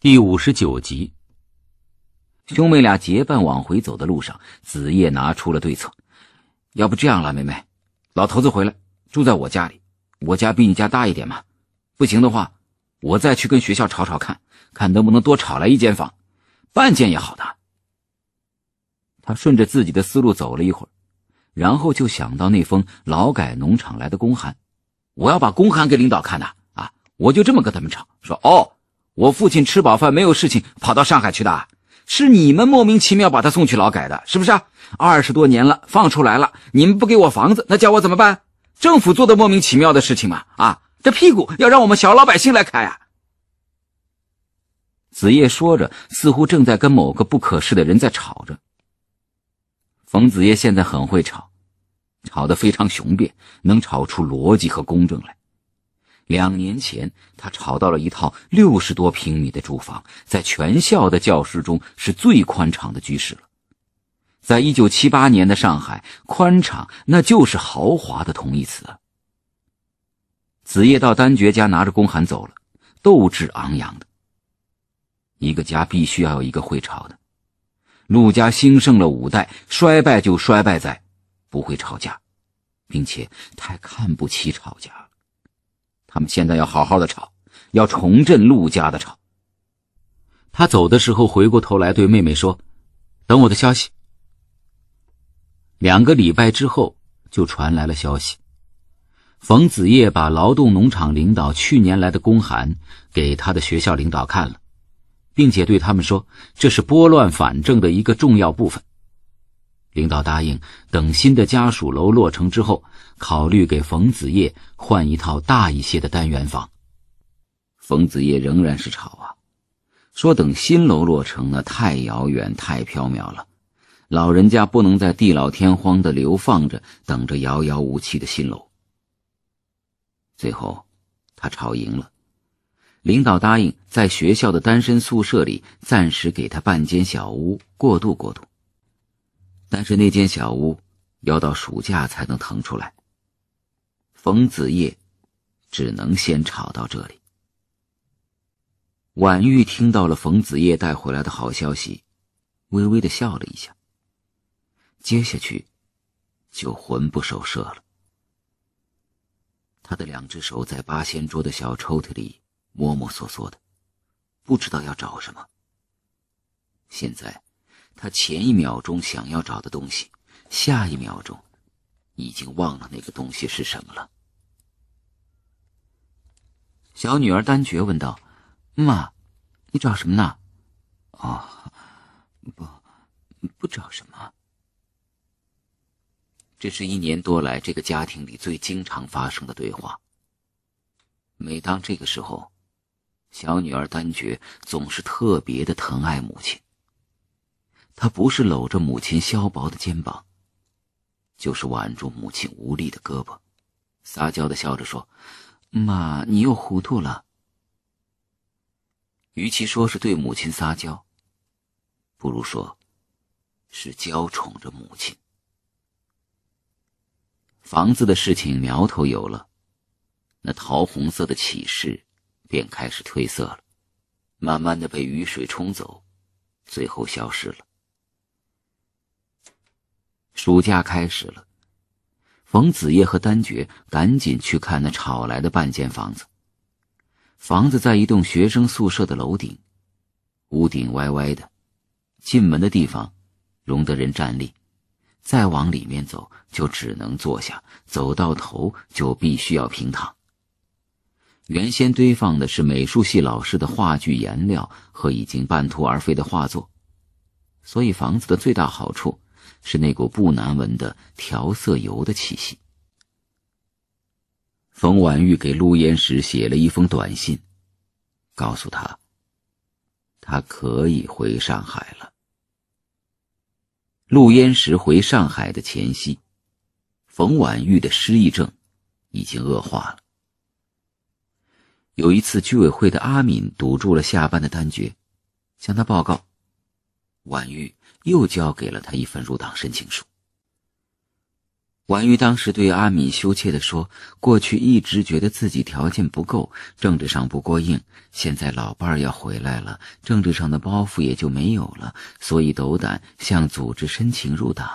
第五十九集，兄妹俩结伴往回走的路上，子夜拿出了对策。要不这样了，妹妹，老头子回来住在我家里，我家比你家大一点嘛。不行的话，我再去跟学校吵吵看，看能不能多吵来一间房，半间也好的。他顺着自己的思路走了一会儿，然后就想到那封劳改农场来的公函，我要把公函给领导看的啊！我就这么跟他们吵说：“哦。”我父亲吃饱饭没有事情跑到上海去的，是你们莫名其妙把他送去劳改的，是不是啊？二十多年了，放出来了，你们不给我房子，那叫我怎么办？政府做的莫名其妙的事情嘛！啊，这屁股要让我们小老百姓来开啊！子夜说着，似乎正在跟某个不可视的人在吵着。冯子夜现在很会吵，吵得非常雄辩，能吵出逻辑和公正来。两年前，他炒到了一套六十多平米的住房，在全校的教师中是最宽敞的居室了。在一九七八年的上海，宽敞那就是豪华的同义词。子夜到丹珏家，拿着公函走了，斗志昂扬的。一个家必须要有一个会吵的。陆家兴盛了五代，衰败就衰败在不会吵架，并且太看不起吵架。他们现在要好好的吵，要重振陆家的吵。他走的时候回过头来对妹妹说：“等我的消息。”两个礼拜之后就传来了消息，冯子夜把劳动农场领导去年来的公函给他的学校领导看了，并且对他们说：“这是拨乱反正的一个重要部分。”领导答应，等新的家属楼落成之后，考虑给冯子业换一套大一些的单元房。冯子业仍然是吵啊，说等新楼落成，那太遥远、太缥缈了，老人家不能在地老天荒的流放着，等着遥遥无期的新楼。最后，他吵赢了，领导答应在学校的单身宿舍里暂时给他半间小屋过渡过渡。但是那间小屋要到暑假才能腾出来。冯子夜只能先吵到这里。婉玉听到了冯子夜带回来的好消息，微微的笑了一下。接下去就魂不守舍了。他的两只手在八仙桌的小抽屉里摸摸索索的，不知道要找什么。现在。他前一秒钟想要找的东西，下一秒钟已经忘了那个东西是什么了。小女儿丹珏问道：“妈，你找什么呢？”“哦，不，不找什么。”这是一年多来这个家庭里最经常发生的对话。每当这个时候，小女儿丹珏总是特别的疼爱母亲。他不是搂着母亲削薄的肩膀，就是挽住母亲无力的胳膊，撒娇的笑着说：“妈，你又糊涂了。”与其说是对母亲撒娇，不如说是娇宠着母亲。房子的事情苗头有了，那桃红色的启示便开始褪色了，慢慢的被雨水冲走，最后消失了。暑假开始了，冯子夜和丹珏赶紧去看那吵来的半间房子。房子在一栋学生宿舍的楼顶，屋顶歪歪的，进门的地方容得人站立，再往里面走就只能坐下，走到头就必须要平躺。原先堆放的是美术系老师的话剧颜料和已经半途而废的画作，所以房子的最大好处。是那股不难闻的调色油的气息。冯婉玉给陆焉石写了一封短信，告诉他，他可以回上海了。陆焉石回上海的前夕，冯婉玉的失忆症已经恶化了。有一次，居委会的阿敏堵住了下班的丹珏，向他报告：“婉玉。”又交给了他一份入党申请书。婉玉当时对阿敏羞怯地说：“过去一直觉得自己条件不够，政治上不过硬，现在老伴儿要回来了，政治上的包袱也就没有了，所以斗胆向组织申请入党。”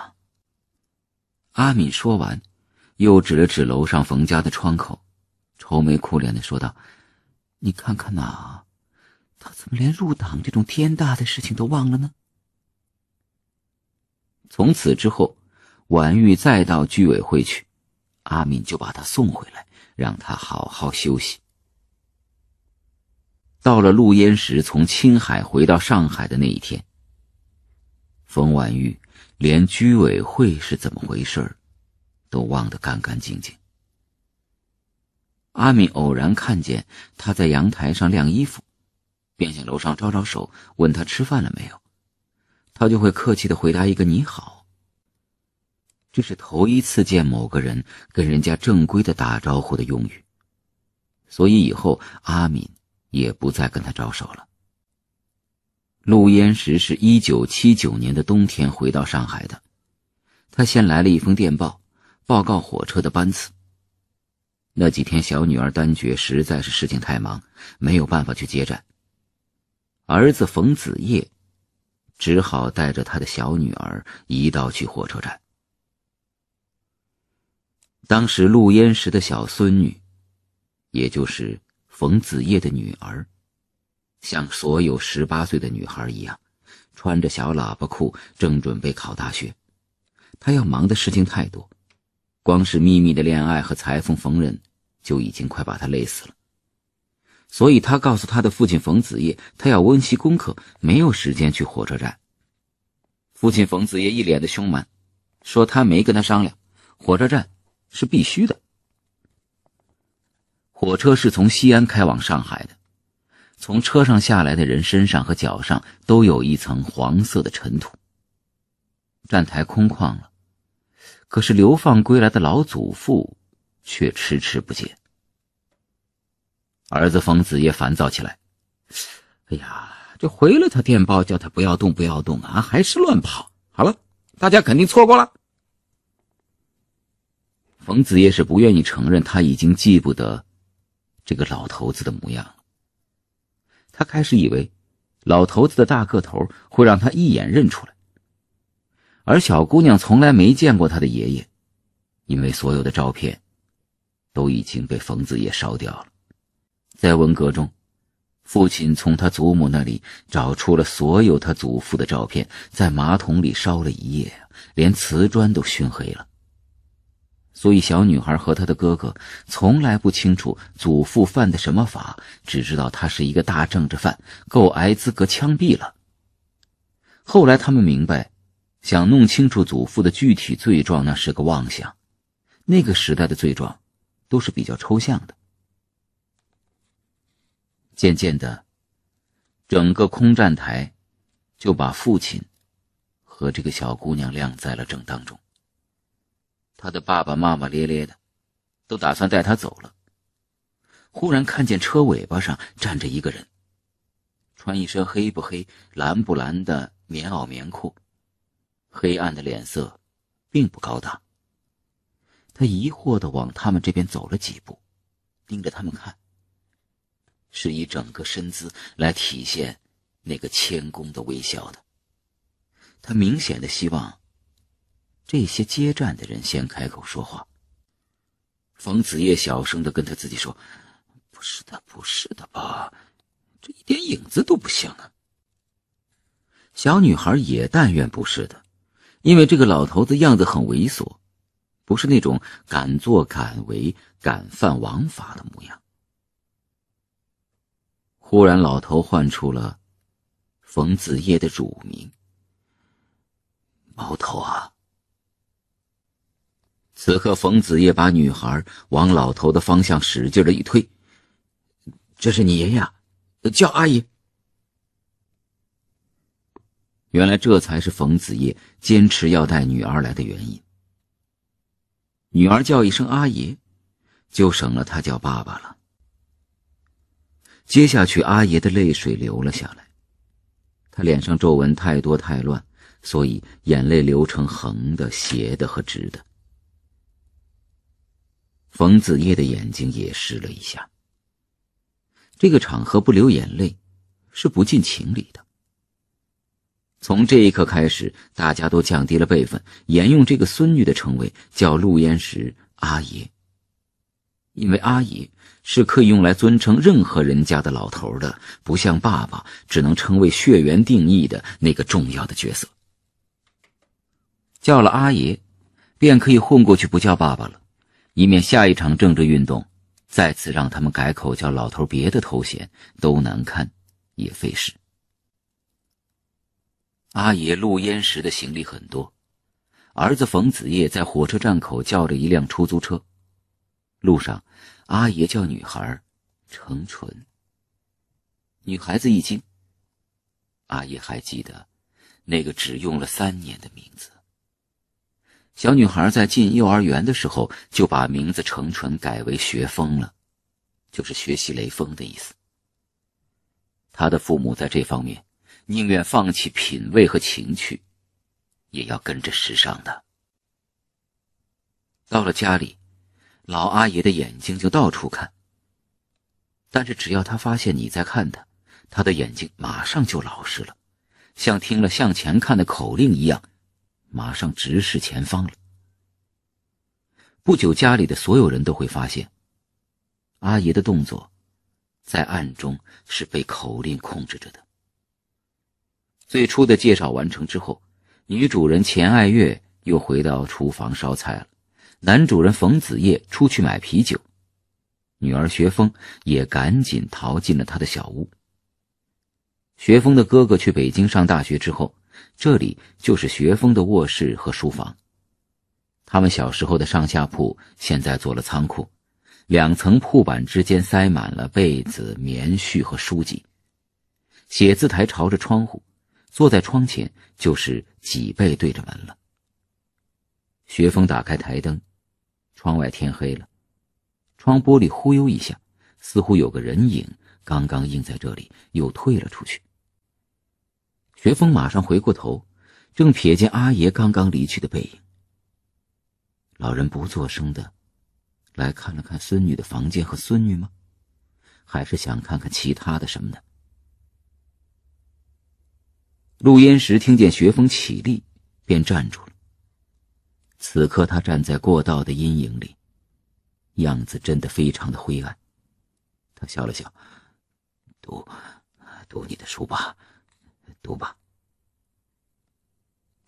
阿敏说完，又指了指楼上冯家的窗口，愁眉苦脸地说道：“你看看呐，他怎么连入党这种天大的事情都忘了呢？”从此之后，婉玉再到居委会去，阿敏就把她送回来，让她好好休息。到了陆焉识从青海回到上海的那一天，冯婉玉连居委会是怎么回事都忘得干干净净。阿敏偶然看见他在阳台上晾衣服，便向楼上招招手，问他吃饭了没有。他就会客气的回答一个“你好”。这是头一次见某个人跟人家正规的打招呼的用语，所以以后阿敏也不再跟他招手了。陆焉识是一九七九年的冬天回到上海的，他先来了一封电报，报告火车的班次。那几天小女儿丹珏实在是事情太忙，没有办法去接站。儿子冯子业。只好带着他的小女儿一道去火车站。当时陆焉识的小孙女，也就是冯子烨的女儿，像所有十八岁的女孩一样，穿着小喇叭裤，正准备考大学。她要忙的事情太多，光是秘密的恋爱和裁缝缝纫，就已经快把她累死了。所以，他告诉他的父亲冯子业，他要温习功课，没有时间去火车站。父亲冯子业一脸的凶蛮，说他没跟他商量，火车站是必须的。火车是从西安开往上海的，从车上下来的人身上和脚上都有一层黄色的尘土。站台空旷了，可是流放归来的老祖父却迟迟不见。儿子冯子也烦躁起来，哎呀，这回了他电报，叫他不要动，不要动啊，还是乱跑。好了，大家肯定错过了。冯子也是不愿意承认他已经记不得这个老头子的模样了。他开始以为，老头子的大个头会让他一眼认出来，而小姑娘从来没见过他的爷爷，因为所有的照片都已经被冯子也烧掉了。在文革中，父亲从他祖母那里找出了所有他祖父的照片，在马桶里烧了一夜，连瓷砖都熏黑了。所以小女孩和他的哥哥从来不清楚祖父犯的什么法，只知道他是一个大政治犯，够挨资格枪毙了。后来他们明白，想弄清楚祖父的具体罪状，那是个妄想。那个时代的罪状，都是比较抽象的。渐渐的，整个空站台就把父亲和这个小姑娘晾在了正当中。他的爸爸骂骂咧咧的，都打算带他走了。忽然看见车尾巴上站着一个人，穿一身黑不黑、蓝不蓝的棉袄棉裤，黑暗的脸色，并不高大。他疑惑的往他们这边走了几步，盯着他们看。是以整个身姿来体现那个谦恭的微笑的。他明显的希望这些接站的人先开口说话。冯子夜小声的跟他自己说：“不是的，不是的吧？这一点影子都不像啊！”小女孩也但愿不是的，因为这个老头子样子很猥琐，不是那种敢作敢为、敢犯王法的模样。忽然，老头唤出了冯子叶的乳名：“毛头啊！”此刻，冯子叶把女孩往老头的方向使劲的一推：“这是你爷爷，叫阿姨。”原来，这才是冯子叶坚持要带女儿来的原因。女儿叫一声阿姨，就省了他叫爸爸了。接下去，阿爷的泪水流了下来。他脸上皱纹太多太乱，所以眼泪流成横的、斜的和直的。冯子叶的眼睛也湿了一下。这个场合不流眼泪，是不近情理的。从这一刻开始，大家都降低了辈分，沿用这个孙女的称谓，叫陆延时阿爷。因为阿爷是可以用来尊称任何人家的老头的，不像爸爸只能称为血缘定义的那个重要的角色。叫了阿爷，便可以混过去不叫爸爸了，以免下一场政治运动再次让他们改口叫老头。别的头衔都难堪，也费事。阿爷陆焉时的行李很多，儿子冯子业在火车站口叫着一辆出租车。路上，阿爷叫女孩成纯”。女孩子一惊。阿爷还记得那个只用了三年的名字。小女孩在进幼儿园的时候就把名字“成纯”改为“学风”了，就是学习雷锋的意思。她的父母在这方面宁愿放弃品味和情趣，也要跟着时尚的。到了家里。老阿爷的眼睛就到处看，但是只要他发现你在看他，他的眼睛马上就老实了，像听了向前看的口令一样，马上直视前方了。不久，家里的所有人都会发现，阿姨的动作在暗中是被口令控制着的。最初的介绍完成之后，女主人钱爱月又回到厨房烧菜了。男主人冯子业出去买啤酒，女儿学峰也赶紧逃进了他的小屋。学峰的哥哥去北京上大学之后，这里就是学峰的卧室和书房。他们小时候的上下铺现在做了仓库，两层铺板之间塞满了被子、棉絮和书籍。写字台朝着窗户，坐在窗前就是脊背对着门了。学峰打开台灯，窗外天黑了，窗玻璃忽悠一下，似乎有个人影刚刚映在这里，又退了出去。学峰马上回过头，正瞥见阿爷刚刚离去的背影。老人不作声的，来看了看孙女的房间和孙女吗？还是想看看其他的什么呢？录音时听见学峰起立，便站住了。此刻他站在过道的阴影里，样子真的非常的灰暗。他笑了笑，读，读你的书吧，读吧。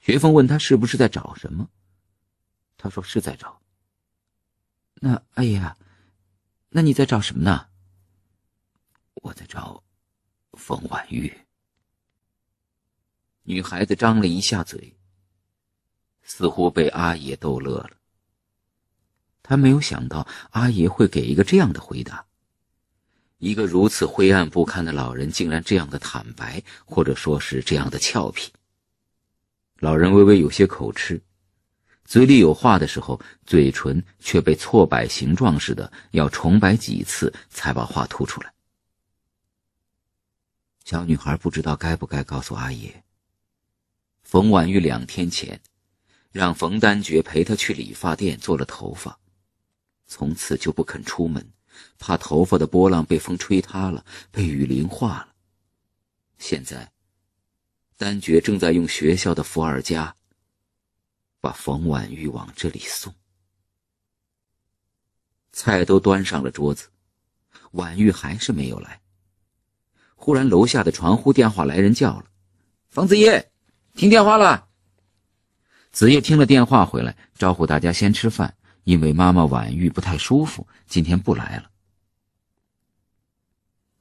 学峰问他是不是在找什么，他说是在找。那哎呀，那你在找什么呢？我在找冯婉玉。女孩子张了一下嘴。似乎被阿爷逗乐了。他没有想到阿爷会给一个这样的回答，一个如此灰暗不堪的老人竟然这样的坦白，或者说是这样的俏皮。老人微微有些口吃，嘴里有话的时候，嘴唇却被错摆形状似的，要重摆几次才把话吐出来。小女孩不知道该不该告诉阿爷，冯婉玉两天前。让冯丹珏陪他去理发店做了头发，从此就不肯出门，怕头发的波浪被风吹塌了，被雨淋化了。现在，丹珏正在用学校的伏尔加把冯婉玉往这里送，菜都端上了桌子，婉玉还是没有来。忽然，楼下的传呼电话来人叫了：“冯子叶，听电话了。”子夜听了电话回来，招呼大家先吃饭，因为妈妈晚玉不太舒服，今天不来了。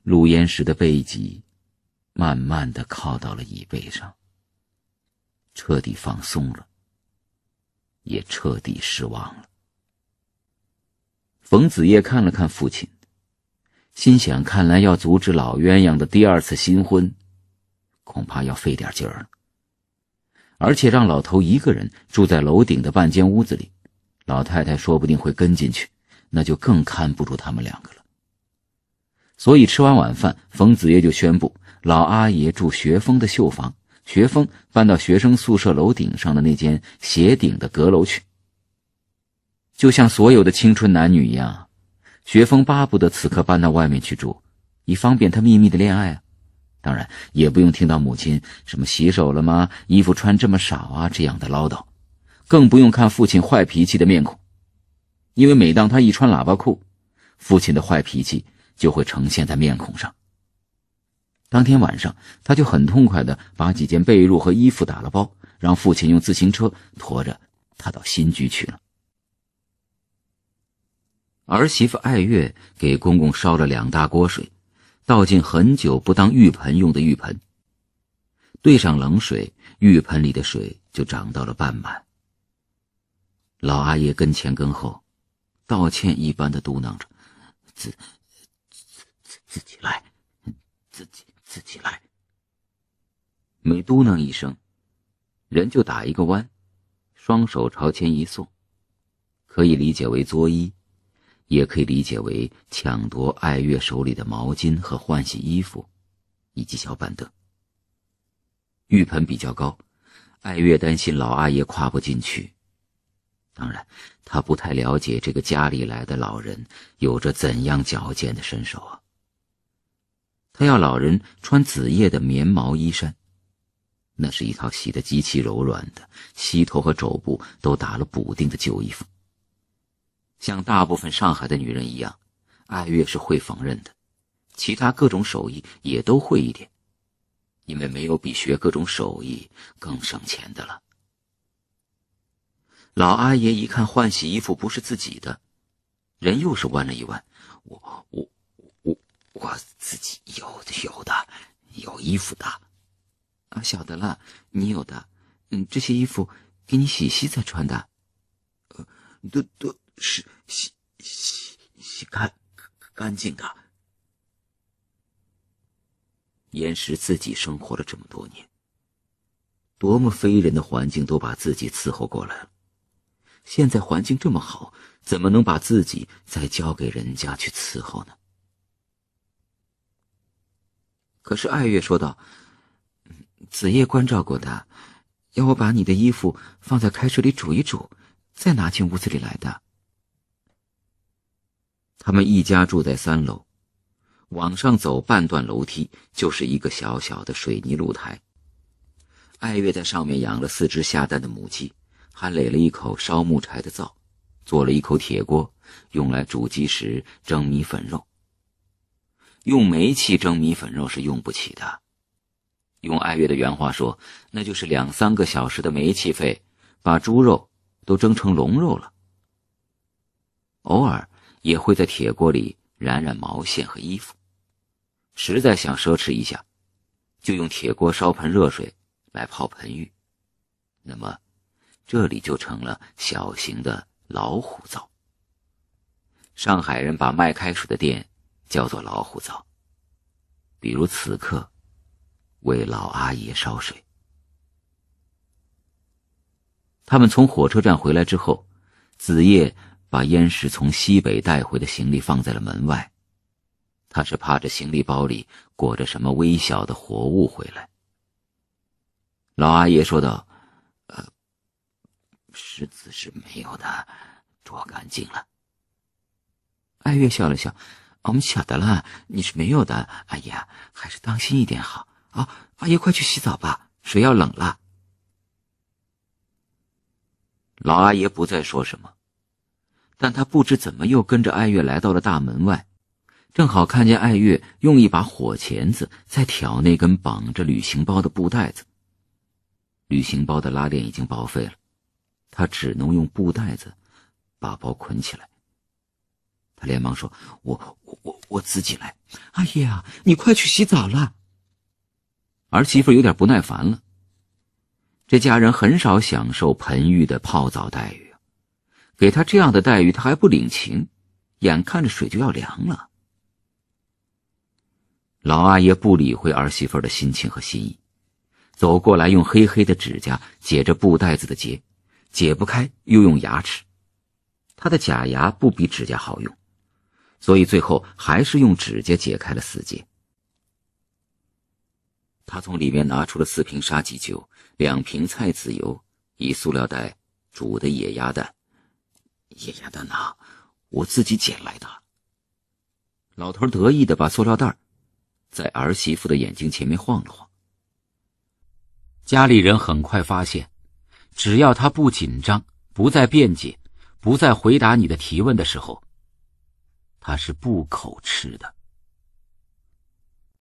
陆岩石的背脊，慢慢的靠到了椅背上，彻底放松了，也彻底失望了。冯子夜看了看父亲，心想：看来要阻止老鸳鸯的第二次新婚，恐怕要费点劲儿了。而且让老头一个人住在楼顶的半间屋子里，老太太说不定会跟进去，那就更看不住他们两个了。所以吃完晚饭，冯子岳就宣布：老阿爷住学峰的绣房，学峰搬到学生宿舍楼顶上的那间斜顶的阁楼去。就像所有的青春男女一样，学峰巴不得此刻搬到外面去住，以方便他秘密的恋爱啊。当然，也不用听到母亲什么洗手了吗？衣服穿这么少啊？这样的唠叨，更不用看父亲坏脾气的面孔，因为每当他一穿喇叭裤，父亲的坏脾气就会呈现在面孔上。当天晚上，他就很痛快的把几件被褥和衣服打了包，让父亲用自行车驮着他到新居去了。儿媳妇艾月给公公烧了两大锅水。倒进很久不当浴盆用的浴盆，兑上冷水，浴盆里的水就涨到了半满。老阿爷跟前跟后，道歉一般的嘟囔着：“自自自自己来，自己自己来。”每嘟囔一声，人就打一个弯，双手朝前一送，可以理解为作揖。也可以理解为抢夺艾月手里的毛巾和换洗衣服，以及小板凳。浴盆比较高，艾月担心老阿爷跨不进去。当然，他不太了解这个家里来的老人有着怎样矫健的身手啊。他要老人穿紫叶的棉毛衣衫，那是一套洗得极其柔软的、膝头和肘部都打了补丁的旧衣服。像大部分上海的女人一样，艾月是会缝纫的，其他各种手艺也都会一点，因为没有比学各种手艺更省钱的了。老阿爷一看换洗衣服不是自己的，人又是弯了一弯：“我我我我自己有的有的有衣服的啊，晓得了，你有的，嗯，这些衣服给你洗洗再穿的，呃，都都。”是洗洗洗干干净的。岩石自己生活了这么多年，多么非人的环境都把自己伺候过来了，现在环境这么好，怎么能把自己再交给人家去伺候呢？可是艾月说道：“子夜关照过的，要我把你的衣服放在开水里煮一煮，再拿进屋子里来的。”他们一家住在三楼，往上走半段楼梯就是一个小小的水泥露台。艾月在上面养了四只下蛋的母鸡，还垒了一口烧木柴的灶，做了一口铁锅，用来煮鸡食、蒸米粉肉。用煤气蒸米粉肉是用不起的，用艾月的原话说，那就是两三个小时的煤气费，把猪肉都蒸成龙肉了。偶尔。也会在铁锅里染染毛线和衣服，实在想奢侈一下，就用铁锅烧盆热水来泡盆浴。那么，这里就成了小型的老虎灶。上海人把卖开水的店叫做老虎灶。比如此刻，为老阿姨烧水。他们从火车站回来之后，子夜。把燕石从西北带回的行李放在了门外，他是怕这行李包里裹着什么微小的活物回来。老阿爷说道：“呃，石子是没有的，捉干净了。”艾月笑了笑：“我们晓得了，你是没有的，阿姨还是当心一点好啊。”阿姨快去洗澡吧，水要冷了。老阿爷不再说什么。但他不知怎么又跟着艾月来到了大门外，正好看见艾月用一把火钳子在挑那根绑着旅行包的布袋子。旅行包的拉链已经报废了，他只能用布袋子把包捆起来。他连忙说：“我我我我自己来。”“阿姨啊，你快去洗澡啦。”儿媳妇有点不耐烦了。这家人很少享受盆浴的泡澡待遇。给他这样的待遇，他还不领情。眼看着水就要凉了，老阿爷不理会儿媳妇的心情和心意，走过来用黑黑的指甲解着布袋子的结，解不开又用牙齿。他的假牙不比指甲好用，所以最后还是用指甲解开了死结。他从里面拿出了四瓶杀鸡酒、两瓶菜籽油、一塑料袋煮的野鸭蛋。野鸭蛋哪，我自己捡来的。老头得意的把塑料袋在儿媳妇的眼睛前面晃了晃。家里人很快发现，只要他不紧张，不再辩解，不再回答你的提问的时候，他是不口吃的。